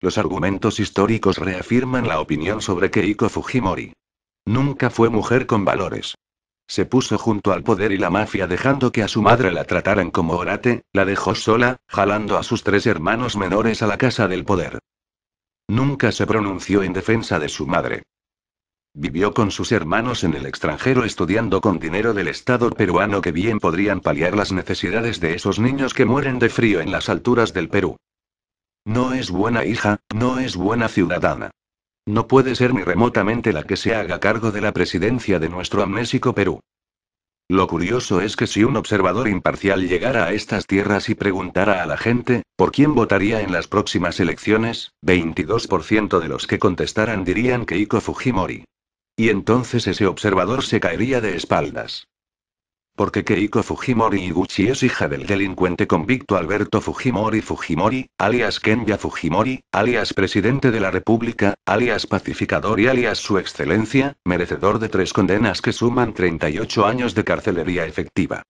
Los argumentos históricos reafirman la opinión sobre Keiko Fujimori. Nunca fue mujer con valores. Se puso junto al poder y la mafia dejando que a su madre la trataran como orate, la dejó sola, jalando a sus tres hermanos menores a la casa del poder. Nunca se pronunció en defensa de su madre. Vivió con sus hermanos en el extranjero estudiando con dinero del Estado peruano que bien podrían paliar las necesidades de esos niños que mueren de frío en las alturas del Perú. No es buena hija, no es buena ciudadana. No puede ser ni remotamente la que se haga cargo de la presidencia de nuestro amnésico Perú. Lo curioso es que si un observador imparcial llegara a estas tierras y preguntara a la gente, ¿por quién votaría en las próximas elecciones? 22% de los que contestaran dirían que Iko Fujimori. Y entonces ese observador se caería de espaldas. Porque Keiko Fujimori Iguchi es hija del delincuente convicto Alberto Fujimori Fujimori, alias Kenya Fujimori, alias presidente de la República, alias pacificador y alias su excelencia, merecedor de tres condenas que suman 38 años de carcelería efectiva.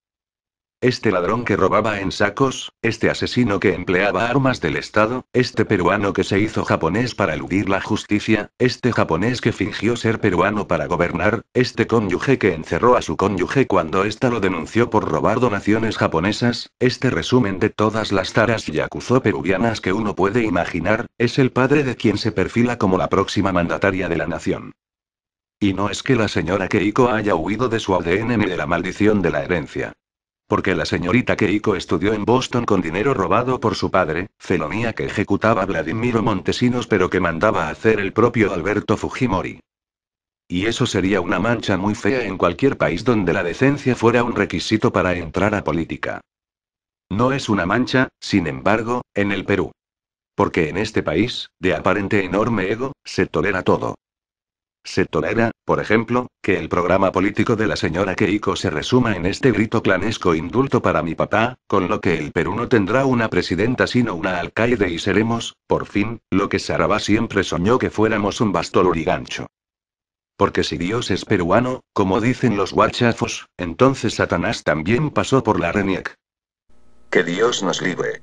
Este ladrón que robaba en sacos, este asesino que empleaba armas del Estado, este peruano que se hizo japonés para eludir la justicia, este japonés que fingió ser peruano para gobernar, este cónyuge que encerró a su cónyuge cuando ésta lo denunció por robar donaciones japonesas, este resumen de todas las taras y acusó peruvianas que uno puede imaginar, es el padre de quien se perfila como la próxima mandataria de la nación. Y no es que la señora Keiko haya huido de su ADN ni de la maldición de la herencia. Porque la señorita Keiko estudió en Boston con dinero robado por su padre, felonía que ejecutaba Vladimiro Montesinos pero que mandaba a hacer el propio Alberto Fujimori. Y eso sería una mancha muy fea en cualquier país donde la decencia fuera un requisito para entrar a política. No es una mancha, sin embargo, en el Perú. Porque en este país, de aparente enorme ego, se tolera todo. Se tolera, por ejemplo, que el programa político de la señora Keiko se resuma en este grito clanesco indulto para mi papá, con lo que el Perú no tendrá una presidenta sino una alcaide y seremos, por fin, lo que Sarabá siempre soñó que fuéramos un bastón urigancho. Porque si Dios es peruano, como dicen los guachafos, entonces Satanás también pasó por la RENIEC. Que Dios nos libre.